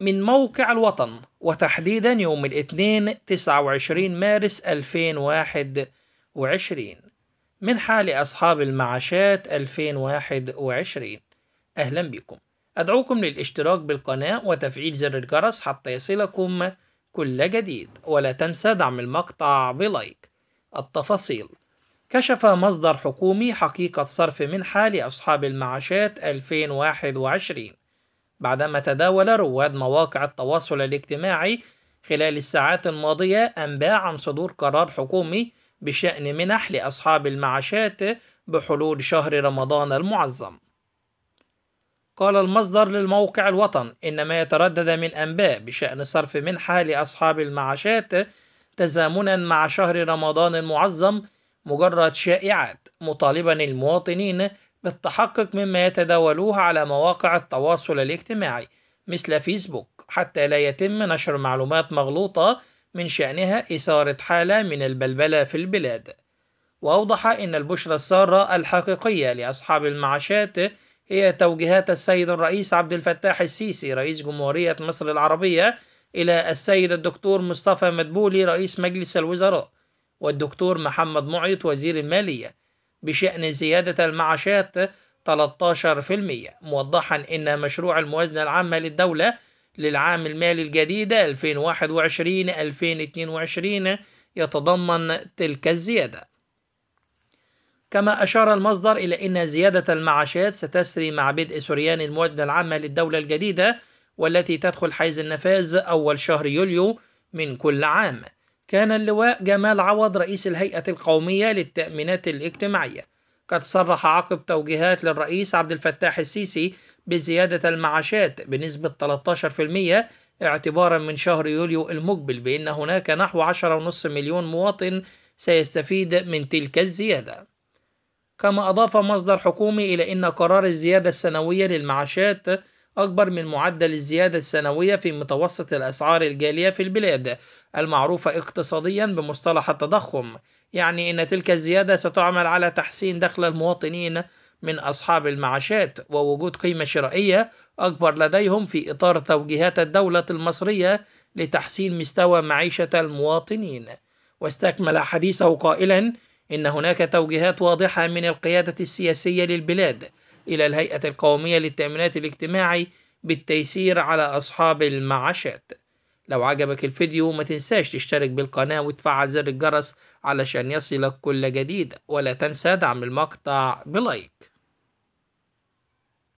من موقع الوطن وتحديدا يوم الاثنين 29 مارس 2021 من حال أصحاب المعاشات 2021 أهلا بكم أدعوكم للاشتراك بالقناة وتفعيل زر الجرس حتى يصلكم كل جديد ولا تنسى دعم المقطع بلايك التفاصيل كشف مصدر حكومي حقيقة صرف منحة لأصحاب المعاشات 2021 بعدما تداول رواد مواقع التواصل الاجتماعي خلال الساعات الماضية أنباء عن صدور قرار حكومي بشأن منح لأصحاب المعاشات بحلول شهر رمضان المعظم. قال المصدر للموقع الوطن إن ما يتردد من أنباء بشأن صرف منحة لأصحاب المعاشات تزامنا مع شهر رمضان المعظم مجرد شائعات مطالبا المواطنين بالتحقق مما يتداولوه على مواقع التواصل الاجتماعي مثل فيسبوك حتى لا يتم نشر معلومات مغلوطة من شأنها إثارة حالة من البلبلة في البلاد وأوضح أن البشرى السارة الحقيقية لأصحاب المعاشات هي توجيهات السيد الرئيس عبد الفتاح السيسي رئيس جمهورية مصر العربية إلى السيد الدكتور مصطفى مدبولي رئيس مجلس الوزراء والدكتور محمد معيط وزير المالية بشأن زيادة المعاشات 13% موضحا أن مشروع الموازنة العامة للدولة للعام المالي الجديد 2021-2022 يتضمن تلك الزيادة كما أشار المصدر إلى أن زيادة المعاشات ستسري مع بدء سريان الموازنة العامة للدولة الجديدة والتي تدخل حيز النفاذ أول شهر يوليو من كل عام كان اللواء جمال عوض رئيس الهيئة القومية للتأمينات الاجتماعية قد صرح عقب توجيهات للرئيس عبد الفتاح السيسي بزيادة المعاشات بنسبة 13% اعتبارا من شهر يوليو المقبل بأن هناك نحو 10.5 مليون مواطن سيستفيد من تلك الزيادة كما أضاف مصدر حكومي إلى أن قرار الزيادة السنوية للمعاشات أكبر من معدل الزيادة السنوية في متوسط الأسعار الجالية في البلاد المعروفة اقتصاديا بمصطلح التضخم يعني أن تلك الزيادة ستعمل على تحسين دخل المواطنين من أصحاب المعاشات ووجود قيمة شرائية أكبر لديهم في إطار توجيهات الدولة المصرية لتحسين مستوى معيشة المواطنين واستكمل حديثه قائلا إن هناك توجيهات واضحة من القيادة السياسية للبلاد إلى الهيئة القومية للتأمينات الاجتماعي بالتيسير على أصحاب المعاشات لو عجبك الفيديو ما تنساش تشترك بالقناة وتفعل زر الجرس علشان يصلك كل جديد ولا تنسى دعم المقطع بلايك